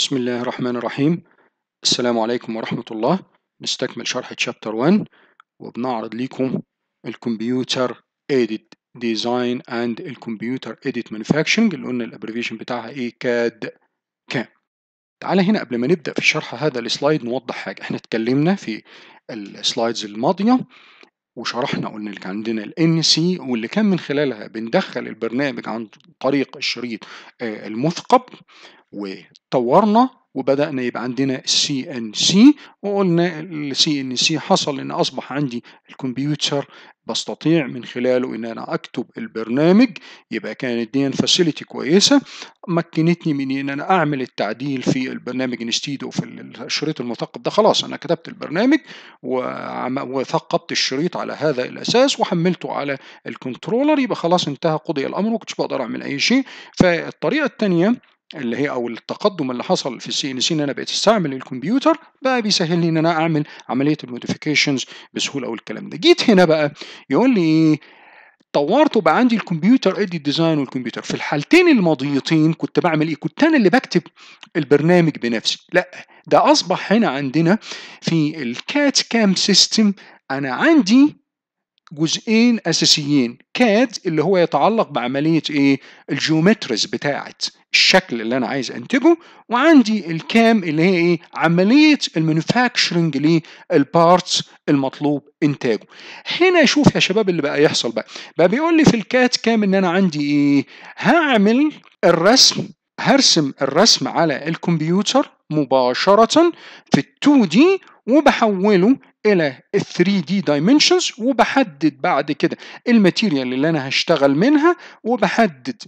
بسم الله الرحمن الرحيم السلام عليكم ورحمة الله نستكمل شرح شابتر 1 وبنعرض لكم الكمبيوتر ايديت ديزاين اند الكمبيوتر ايديت مانيفاكشنج اللي قلنا الابريفيشن بتاعها ايه كاد كام تعالى هنا قبل ما نبدأ في شرح هذا السلايد نوضح حاجة احنا اتكلمنا في السلايدز الماضية وشرحنا قلنا لك عندنا ال سي واللي كان من خلالها بندخل البرنامج عن طريق الشريط آه، المثقب وطورنا وبدأنا يبقى عندنا السي ان سي وقلنا السي ان سي حصل ان اصبح عندي الكمبيوتر بستطيع من خلاله ان انا اكتب البرنامج يبقى كانت دي فاسيلتي كويسه مكنتني من ان انا اعمل التعديل في البرنامج نستيدو في الشريط المثقب ده خلاص انا كتبت البرنامج وثقبت الشريط على هذا الاساس وحملته على الكنترولر يبقى خلاص انتهى قضي الامر وما كنتش بقدر اعمل اي شيء فالطريقه الثانيه اللي هي او التقدم اللي حصل في السي ان سي ان انا بقيت استعمل الكمبيوتر بقى بيسهل لي ان انا اعمل عمليه الموديفيكيشنز بسهوله او الكلام ده جيت هنا بقى يقول لي ايه طورت وبقى عندي الكمبيوتر ادي ديزاين والكمبيوتر في الحالتين الماضيتين كنت بعمل ايه كنت انا اللي بكتب البرنامج بنفسي لا ده اصبح هنا عندنا في الكات كام سيستم انا عندي جزئين اساسيين كاد اللي هو يتعلق بعمليه ايه الجيومترز بتاعت الشكل اللي انا عايز انتجه وعندي الكام اللي هي ايه عمليه المانيفاكتشرنج للبارتس المطلوب انتاجه هنا شوف يا شباب اللي بقى يحصل بقى بقى بيقول لي في الكات كام ان انا عندي ايه هعمل الرسم هرسم الرسم على الكمبيوتر مباشره في ال2 دي وبحوله الى ال 3 دي دايمنشنز وبحدد بعد كده الماتيريال اللي انا هشتغل منها وبحدد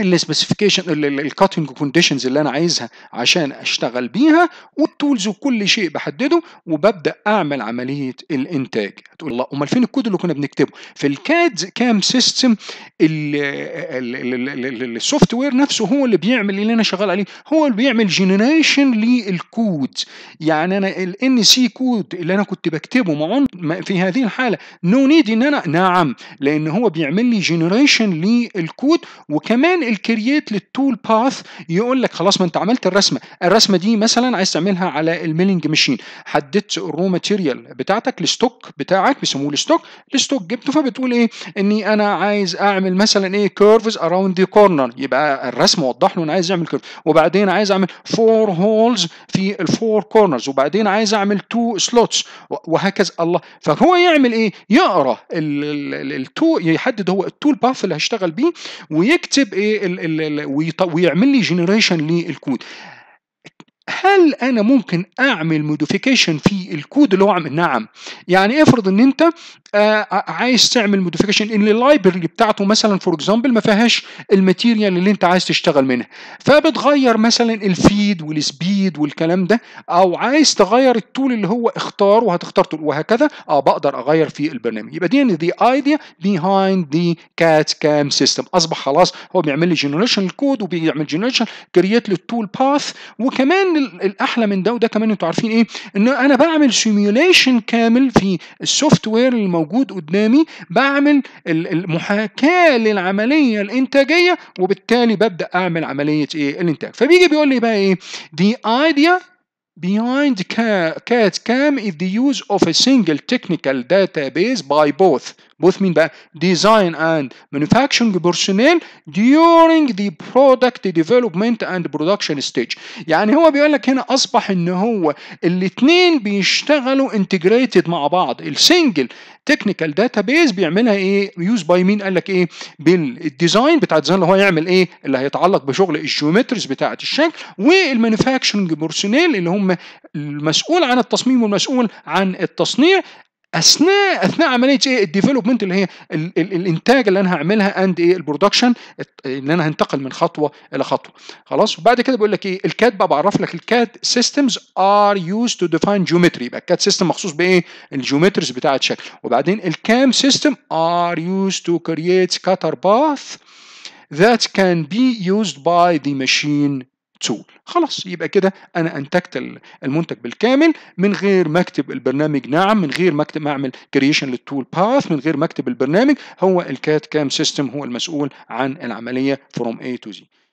السبيسيفيكيشن الكاتنج كونديشنز اللي انا عايزها عشان اشتغل بيها والتولز وكل شيء بحدده وببدا اعمل عمليه الانتاج هتقول الله امال فين الكود اللي كنا بنكتبه في الكاد كام سيستم السوفت وير نفسه هو اللي بيعمل اللي انا شغال عليه هو اللي بيعمل جنريشن للكود يعني انا الان سي كود اللي انا كنت بكتبه معون في هذه الحاله نو نيد ان انا نعم لان هو بيعمل لي جنريشن للكود وكمان الكرييت للتول باث يقول لك خلاص ما انت عملت الرسمه الرسمه دي مثلا عايز تعملها على الميلنج ماشين حددت الرو ماتيريال بتاعتك الستوك بتاعك بيسموه الستوك الستوك جبته فبتقول ايه اني انا عايز اعمل مثلا ايه كيرفز اراوند ذا كورنر يبقى الرسم وضح له انا عايز اعمل كيرف وبعدين عايز اعمل فور هولز في الفور كورنرز وبعدين عايز اعمل تو سلوتس وهكذا الله فهو يعمل ايه يقرا التو يحدد هو التول باث اللي هشتغل بيه ويكتب ايه ويعمل لي جنريشن للكود هل انا ممكن اعمل موديفيكيشن في الكود اللي هو عامل نعم يعني افرض ان انت آه، آه، عايز تعمل موديفيكيشن ان اللايبرري بتاعته مثلا فور اكزامبل ما فيهاش الماتيريال اللي انت عايز تشتغل منها فبتغير مثلا الفيد والسبيد والكلام ده او عايز تغير التول اللي هو اختاره وهتختار تول وهكذا اه بقدر اغير في البرنامج يبقى دي ذا ايديا بيهايند ذا كات كام سيستم اصبح خلاص هو بيعمل لي جنريشن الكود وبيعمل جنريشن كرييت للتول باث وكمان الاحلى من ده وده كمان انتوا عارفين ايه ان انا بعمل سيميوليشن كامل في السوفت وير الموجود قدامي بعمل المحاكاه للعمليه الانتاجيه وبالتالي ببدا اعمل عمليه ايه الانتاج فبيجي بيقول لي بقى ايه دي ايديا behind cat CAM is the use of a single technical database by both both مين بقى design and manufacturing personnel during the product development and production stage يعني هو بيقول لك هنا اصبح ان هو الاثنين بيشتغلوا integrated مع بعض السنجل تكنيكال داتا بيز بيعملها ايه يوز باي مين قال لك ايه بالديزاين بتاع الديزاين اللي هو يعمل ايه اللي هيتعلق بشغل الجيومترز بتاعه الشكل والمانيفاكتشنج بورسونيل اللي هم المسؤول عن التصميم والمسؤول عن التصنيع اثناء اثناء عمليه ايه الديفلوبمنت اللي هي الانتاج اللي انا هعملها اند ايه البرودكشن ان انا هنتقل من خطوه الى خطوه خلاص وبعد كده بيقول لك ايه الكاد بقى بعرف لك الكاد سيستمز ار يوز تو ديفاين جيومتري يبقى الكاد سيستم مخصوص بايه الجيومتريز بتاعه شكل وبعدين الكام سيستم ار يوز تو كرييت كاتر باث that can be used by the machine تول خلاص يبقى كده انا انتجت المنتج بالكامل من غير ما اكتب البرنامج نعم من غير ما اكتب ما اعمل كرييشن للتول باث من غير ما اكتب البرنامج هو الكات كام سيستم هو المسؤول عن العمليه فروم A تو Z